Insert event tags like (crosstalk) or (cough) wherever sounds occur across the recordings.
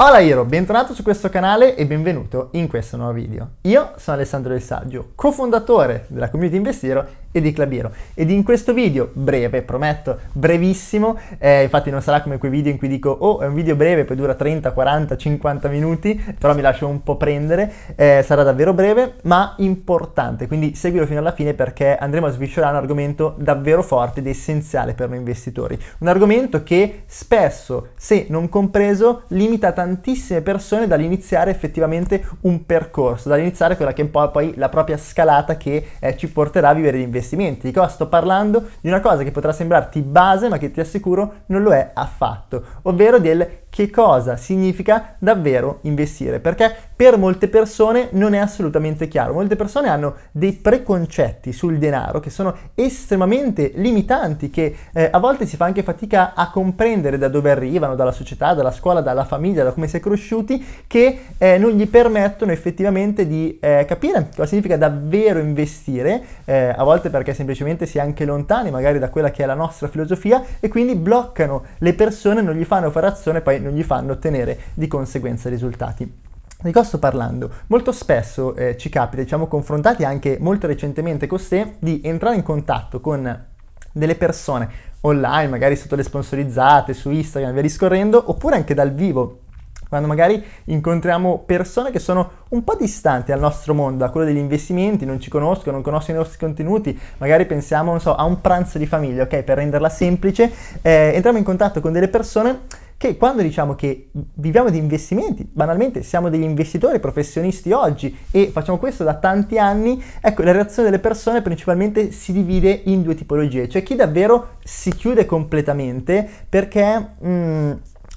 Hola Hero, bentornato su questo canale e benvenuto in questo nuovo video. Io sono Alessandro Del Saggio, cofondatore della community Investiro e di Clabiero. Ed in questo video, breve, prometto, brevissimo, eh, infatti non sarà come quei video in cui dico oh è un video breve, poi dura 30, 40, 50 minuti, però mi lascio un po' prendere, eh, sarà davvero breve, ma importante, quindi seguilo fino alla fine perché andremo a svisciolare un argomento davvero forte ed essenziale per noi investitori. Un argomento che spesso, se non compreso, limita tantissime persone dall'iniziare effettivamente un percorso, dall'iniziare quella che è un po' poi la propria scalata che eh, ci porterà a vivere l'investimento investimenti. Di cosa ah, sto parlando? Di una cosa che potrà sembrarti base ma che ti assicuro non lo è affatto, ovvero del che cosa significa davvero investire, perché per molte persone non è assolutamente chiaro. Molte persone hanno dei preconcetti sul denaro che sono estremamente limitanti, che eh, a volte si fa anche fatica a comprendere da dove arrivano, dalla società, dalla scuola, dalla famiglia, da come si è cresciuti, che eh, non gli permettono effettivamente di eh, capire cosa significa davvero investire, eh, a volte perché semplicemente si è anche lontani magari da quella che è la nostra filosofia e quindi bloccano le persone, non gli fanno fare azione, poi non gli fanno ottenere di conseguenza risultati. Di cosa sto parlando? Molto spesso eh, ci capita, diciamo confrontati anche molto recentemente con sé, di entrare in contatto con delle persone online, magari sotto le sponsorizzate, su Instagram, via discorrendo, oppure anche dal vivo, quando magari incontriamo persone che sono un po' distanti dal nostro mondo, a quello degli investimenti, non ci conoscono, non conoscono i nostri contenuti, magari pensiamo, non so, a un pranzo di famiglia, ok? Per renderla semplice, eh, entriamo in contatto con delle persone che quando diciamo che viviamo di investimenti, banalmente siamo degli investitori professionisti oggi e facciamo questo da tanti anni, ecco la reazione delle persone principalmente si divide in due tipologie, cioè chi davvero si chiude completamente perché... Mh, mm,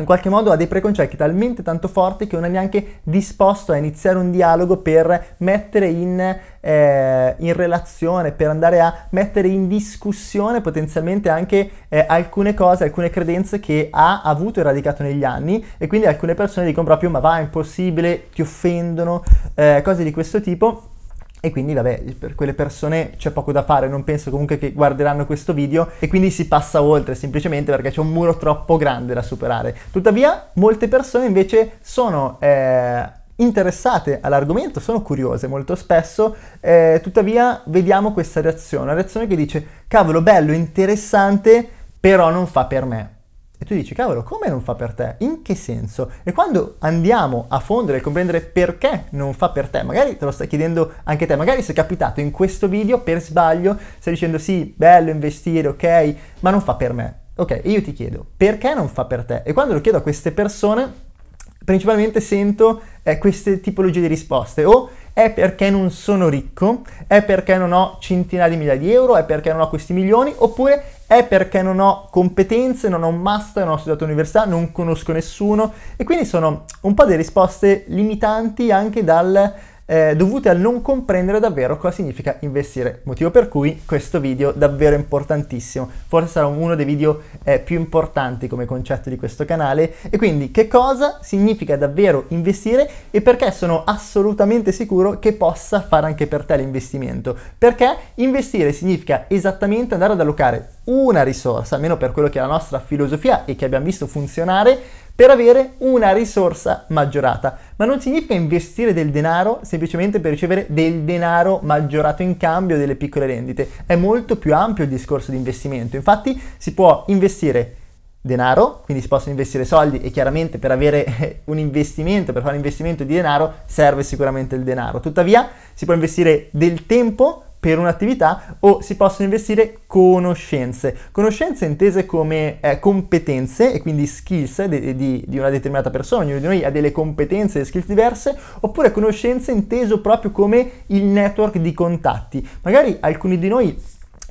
in qualche modo ha dei preconcetti talmente tanto forti che non è neanche disposto a iniziare un dialogo per mettere in, eh, in relazione, per andare a mettere in discussione potenzialmente anche eh, alcune cose, alcune credenze che ha avuto e radicato negli anni e quindi alcune persone dicono proprio ma va, è impossibile, ti offendono, eh, cose di questo tipo e quindi vabbè, per quelle persone c'è poco da fare, non penso comunque che guarderanno questo video e quindi si passa oltre semplicemente perché c'è un muro troppo grande da superare. Tuttavia, molte persone invece sono... Eh, interessate all'argomento, sono curiose molto spesso, eh, tuttavia vediamo questa reazione, una reazione che dice cavolo bello, interessante, però non fa per me. E tu dici, cavolo, come non fa per te? In che senso? E quando andiamo a fondere e comprendere perché non fa per te, magari te lo stai chiedendo anche te, magari sei capitato in questo video per sbaglio, stai dicendo sì, bello investire, ok, ma non fa per me. Ok, io ti chiedo, perché non fa per te? E quando lo chiedo a queste persone, principalmente sento eh, queste tipologie di risposte o è perché non sono ricco, è perché non ho centinaia di migliaia di euro, è perché non ho questi milioni, oppure è perché non ho competenze, non ho un master, non ho studiato università, non conosco nessuno e quindi sono un po' delle risposte limitanti anche dal eh, dovute al non comprendere davvero cosa significa investire, motivo per cui questo video è davvero importantissimo, forse sarà uno dei video eh, più importanti come concetto di questo canale e quindi che cosa significa davvero investire e perché sono assolutamente sicuro che possa fare anche per te l'investimento, perché investire significa esattamente andare ad allocare una risorsa, almeno per quello che è la nostra filosofia e che abbiamo visto funzionare, per avere una risorsa maggiorata. Ma non significa investire del denaro semplicemente per ricevere del denaro maggiorato in cambio delle piccole rendite. È molto più ampio il discorso di investimento. Infatti si può investire denaro, quindi si possono investire soldi e chiaramente per avere (laughs) un investimento, per fare un investimento di denaro serve sicuramente il denaro. Tuttavia si può investire del tempo per un'attività o si possono investire conoscenze. Conoscenze intese come eh, competenze e quindi skills di, di, di, una determinata persona, ognuno di noi ha delle competenze e skills diverse, oppure conoscenze inteso proprio come il network di contatti. Magari alcuni di noi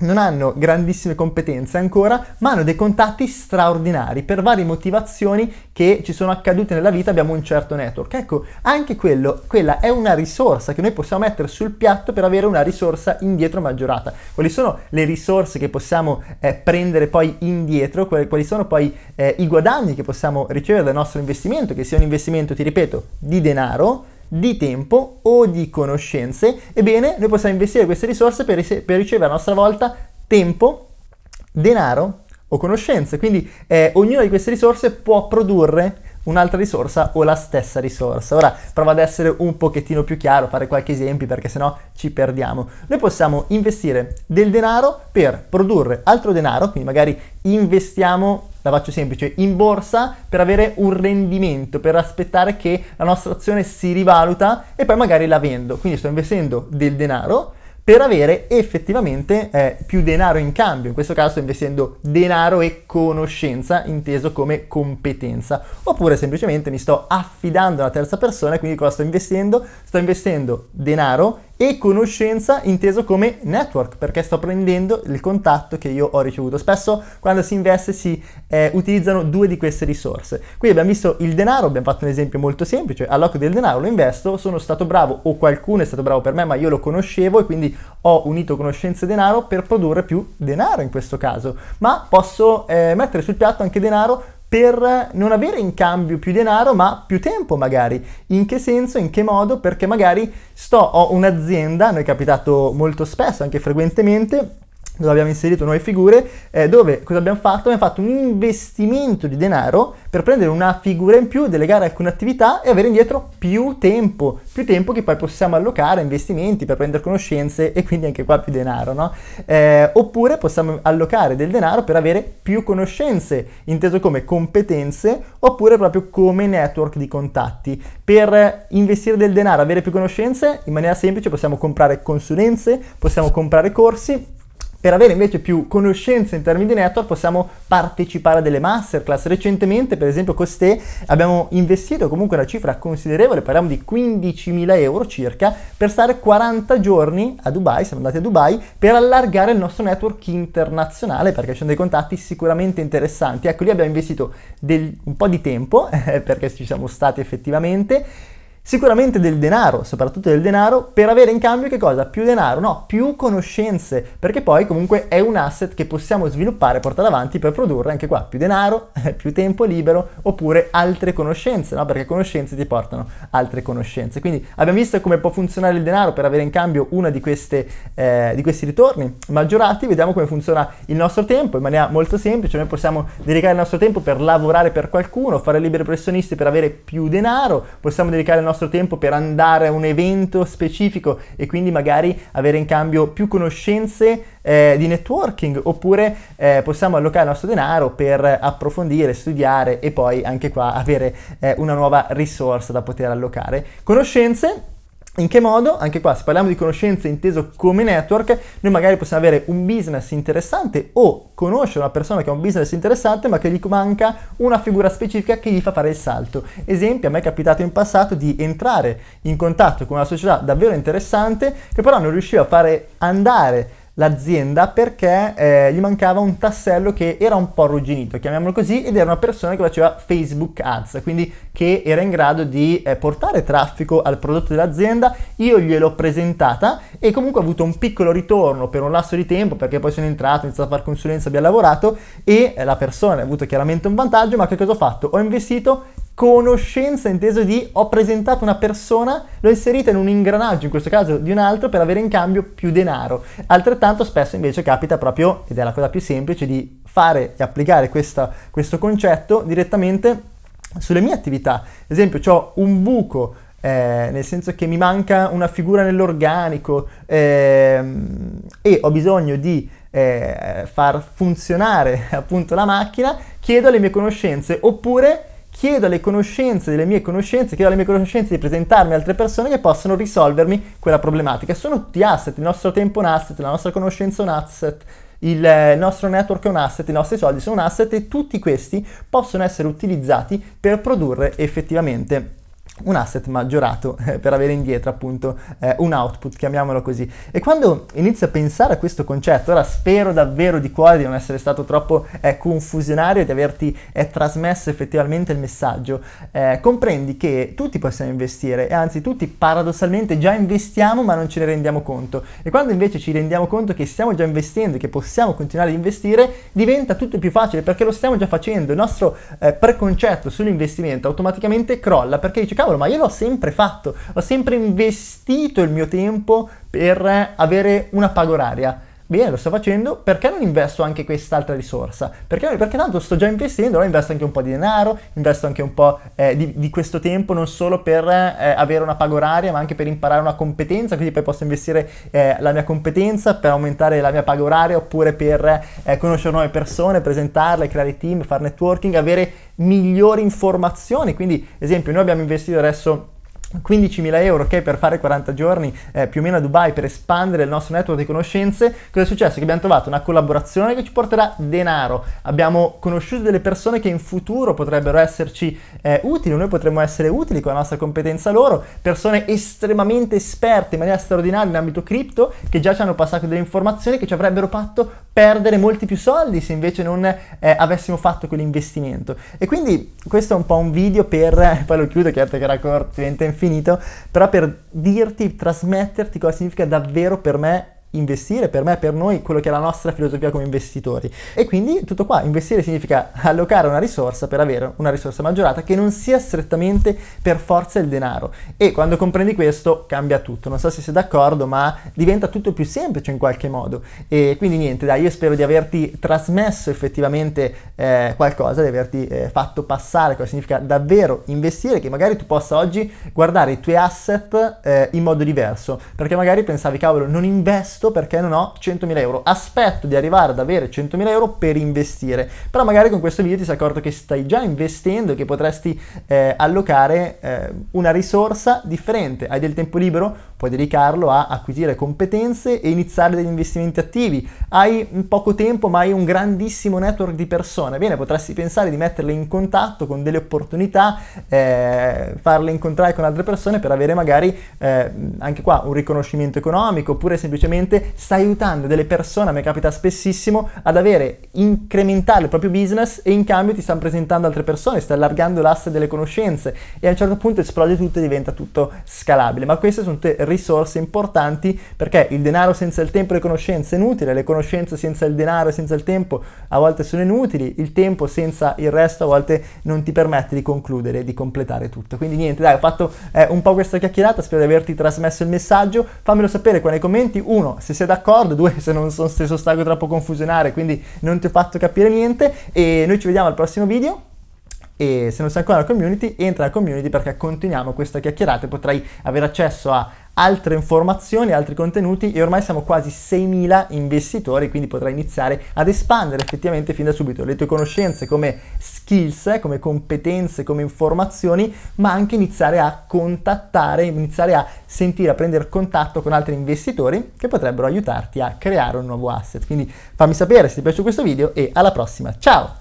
non hanno grandissime competenze ancora, ma hanno dei contatti straordinari per varie motivazioni che ci sono accadute nella vita, abbiamo un certo network. Ecco, anche quello, quella è una risorsa che noi possiamo mettere sul piatto per avere una risorsa indietro maggiorata. Quali sono le risorse che possiamo eh, prendere poi indietro? Quali sono poi eh, i guadagni che possiamo ricevere dal nostro investimento, che sia un investimento, ti ripeto, di denaro, di tempo o di conoscenze, ebbene noi possiamo investire queste risorse per, ris- per ricevere a nostra volta tempo, denaro o conoscenze. Quindi eh, ognuna di queste risorse può produrre un'altra risorsa o la stessa risorsa. Ora provo ad essere un pochettino più chiaro, fare qualche esempio perché sennò ci perdiamo. Noi possiamo investire del denaro per produrre altro denaro, quindi magari investiamo la faccio semplice, in borsa per avere un rendimento, per aspettare che la nostra azione si rivaluta e poi magari la vendo. Quindi sto investendo del denaro per avere effettivamente eh, più denaro in cambio. In questo caso sto investendo denaro e conoscenza, inteso come competenza. Oppure semplicemente mi sto affidando a una terza persona, quindi cosa sto investendo? Sto investendo denaro e conoscenza inteso come network, perché sto prendendo il contatto che io ho ricevuto. Spesso quando si investe si eh, utilizzano due di queste risorse. Qui abbiamo visto il denaro, abbiamo fatto un esempio molto semplice, all'occhio del denaro, lo investo, sono stato bravo o qualcuno è stato bravo per me, ma io lo conoscevo e quindi ho unito conoscenza e denaro per produrre più denaro in questo caso, ma posso eh, mettere sul piatto anche denaro per non avere in cambio più denaro ma più tempo magari. In che senso, in che modo? Perché magari sto, ho un'azienda, a noi è capitato molto spesso, anche frequentemente, dove abbiamo inserito nuove figure, eh, dove cosa abbiamo fatto? Abbiamo fatto un investimento di denaro per prendere una figura in più, delegare alcune attività e avere indietro più tempo, più tempo che poi possiamo allocare a investimenti per prendere conoscenze e quindi anche qua più denaro, no? Eh, oppure possiamo allocare del denaro per avere più conoscenze, inteso come competenze, oppure proprio come network di contatti. Per investire del denaro, avere più conoscenze, in maniera semplice possiamo comprare consulenze, possiamo comprare corsi per avere invece più conoscenze in termini di network possiamo partecipare a delle masterclass. Recentemente, per esempio, con Ste abbiamo investito comunque una cifra considerevole, parliamo di 15.000 euro circa, per stare 40 giorni a Dubai, siamo andati a Dubai, per allargare il nostro network internazionale, perché ci sono dei contatti sicuramente interessanti. Ecco, lì abbiamo investito del, un po' di tempo, (laughs) eh, perché ci siamo stati effettivamente, Sicuramente del denaro, soprattutto del denaro, per avere in cambio che cosa? Più denaro, no, più conoscenze, perché poi comunque è un asset che possiamo sviluppare, portare avanti per produrre anche qua più denaro, (laughs) più tempo libero, oppure altre conoscenze, no? Perché conoscenze ti portano altre conoscenze. Quindi abbiamo visto come può funzionare il denaro per avere in cambio uno di, queste, eh, di questi ritorni maggiorati, vediamo come funziona il nostro tempo in maniera molto semplice, noi possiamo dedicare il nostro tempo per lavorare per qualcuno, fare liberi professionisti per avere più denaro, possiamo dedicare il nostro nostro tempo per andare a un evento specifico e quindi magari avere in cambio più conoscenze eh, di networking oppure eh, possiamo allocare il nostro denaro per approfondire, studiare e poi anche qua avere eh, una nuova risorsa da poter allocare. Conoscenze in che modo? Anche qua, se parliamo di conoscenze inteso come network, noi magari possiamo avere un business interessante o conoscere una persona che ha un business interessante ma che gli manca una figura specifica che gli fa fare il salto. Esempio, a me è capitato in passato di entrare in contatto con una società davvero interessante che però non riusciva a fare andare l'azienda perché eh, gli mancava un tassello che era un po' arrugginito, chiamiamolo così, ed era una persona che faceva Facebook Ads, quindi che era in grado di eh, portare traffico al prodotto dell'azienda. Io gliel'ho presentata e comunque ho avuto un piccolo ritorno per un lasso di tempo perché poi sono entrato, ho iniziato a fare consulenza, abbiamo lavorato e eh, la persona ha avuto chiaramente un vantaggio, ma che cosa ho fatto? Ho investito conoscenza inteso di ho presentato una persona, l'ho inserita in un ingranaggio, in questo caso di un altro, per avere in cambio più denaro. Altrettanto spesso invece capita proprio, ed è la cosa più semplice, di fare e applicare questa, questo concetto direttamente sulle mie attività. Ad esempio, ho un buco eh, nel senso che mi manca una figura nell'organico ehm, e ho bisogno di eh, far funzionare (laughs) appunto la macchina, chiedo le mie conoscenze oppure chiedo alle conoscenze delle mie conoscenze, chiedo alle mie conoscenze di presentarmi altre persone che possono risolvermi quella problematica. Sono tutti asset, il nostro tempo è un asset, la nostra conoscenza è un asset, il nostro network è un asset, i nostri soldi sono un asset e tutti questi possono essere utilizzati per produrre effettivamente un asset maggiorato (laughs) eh, per avere indietro appunto eh, un output, chiamiamolo così. E quando inizio a pensare a questo concetto, ora spero davvero di cuore di non essere stato troppo eh, confusionario e di averti eh, trasmesso effettivamente il messaggio, eh, comprendi che tutti possiamo investire e anzi tutti paradossalmente già investiamo ma non ce ne rendiamo conto. E quando invece ci rendiamo conto che stiamo già investendo e che possiamo continuare a investire, diventa tutto più facile perché lo stiamo già facendo. Il nostro eh, preconcetto sull'investimento automaticamente crolla perché dice cavolo cavolo, ma io l'ho sempre fatto, ho sempre investito il mio tempo per avere una paga oraria bene, lo sto facendo, perché non investo anche quest'altra risorsa? Perché, perché tanto sto già investendo, allora investo anche un po' di denaro, investo anche un po' eh, di, di, questo tempo, non solo per eh, avere una paga oraria, ma anche per imparare una competenza, così poi posso investire eh, la mia competenza per aumentare la mia paga oraria, oppure per eh, conoscere nuove persone, presentarle, creare team, fare networking, avere migliori informazioni. Quindi, esempio, noi abbiamo investito adesso 15.000 euro che per fare 40 giorni eh, più o meno a Dubai per espandere il nostro network di conoscenze, cosa è successo? Che abbiamo trovato una collaborazione che ci porterà denaro, abbiamo conosciuto delle persone che in futuro potrebbero esserci eh, utili, noi potremmo essere utili con la nostra competenza loro, persone estremamente esperte in maniera straordinaria in ambito cripto che già ci hanno passato delle informazioni che ci avrebbero fatto perdere molti più soldi se invece non eh, avessimo fatto quell'investimento. E quindi questo è un po' un video per, (laughs) poi lo chiudo, chiaro che raccordo diventa infinito, però per dirti, trasmetterti cosa significa davvero per me investire per me, per noi, quello che è la nostra filosofia come investitori. E quindi tutto qua, investire significa allocare una risorsa per avere una risorsa maggiorata che non sia strettamente per forza il denaro. E quando comprendi questo cambia tutto, non so se sei d'accordo, ma diventa tutto più semplice in qualche modo. E quindi niente, dai, io spero di averti trasmesso effettivamente eh, qualcosa, di averti eh, fatto passare cosa significa davvero investire, che magari tu possa oggi guardare i tuoi asset eh, in modo diverso, perché magari pensavi, cavolo, non investo investo perché non ho 100.000 euro, aspetto di arrivare ad avere 100.000 euro per investire, però magari con questo video ti sei accorto che stai già investendo e che potresti eh, allocare eh, una risorsa differente, hai del tempo libero, puoi dedicarlo a acquisire competenze e iniziare degli investimenti attivi, hai poco tempo ma hai un grandissimo network di persone, bene potresti pensare di metterle in contatto con delle opportunità, eh, farle incontrare con altre persone per avere magari eh, anche qua un riconoscimento economico oppure semplicemente praticamente stai aiutando delle persone, a me capita spessissimo, ad avere, incrementare il proprio business e in cambio ti stanno presentando altre persone, stai allargando l'asse delle conoscenze e a un certo punto esplode tutto e diventa tutto scalabile. Ma queste sono tutte risorse importanti perché il denaro senza il tempo e le conoscenze è inutile, le conoscenze senza il denaro e senza il tempo a volte sono inutili, il tempo senza il resto a volte non ti permette di concludere, di completare tutto. Quindi niente, dai, ho fatto eh, un po' questa chiacchierata, spero di averti trasmesso il messaggio, fammelo sapere qua nei commenti, uno, se sei d'accordo, due se, non sono stesso sono stato troppo confusionare, quindi non ti ho fatto capire niente e noi ci vediamo al prossimo video e se non sei ancora nella community, entra nella community perché continuiamo questa chiacchierata e potrai avere accesso a altre informazioni, altri contenuti e ormai siamo quasi 6.000 investitori, quindi potrai iniziare ad espandere effettivamente fin da subito le tue conoscenze come skills, come competenze, come informazioni, ma anche iniziare a contattare, iniziare a sentire, a prendere contatto con altri investitori che potrebbero aiutarti a creare un nuovo asset. Quindi fammi sapere se ti piace questo video e alla prossima. Ciao!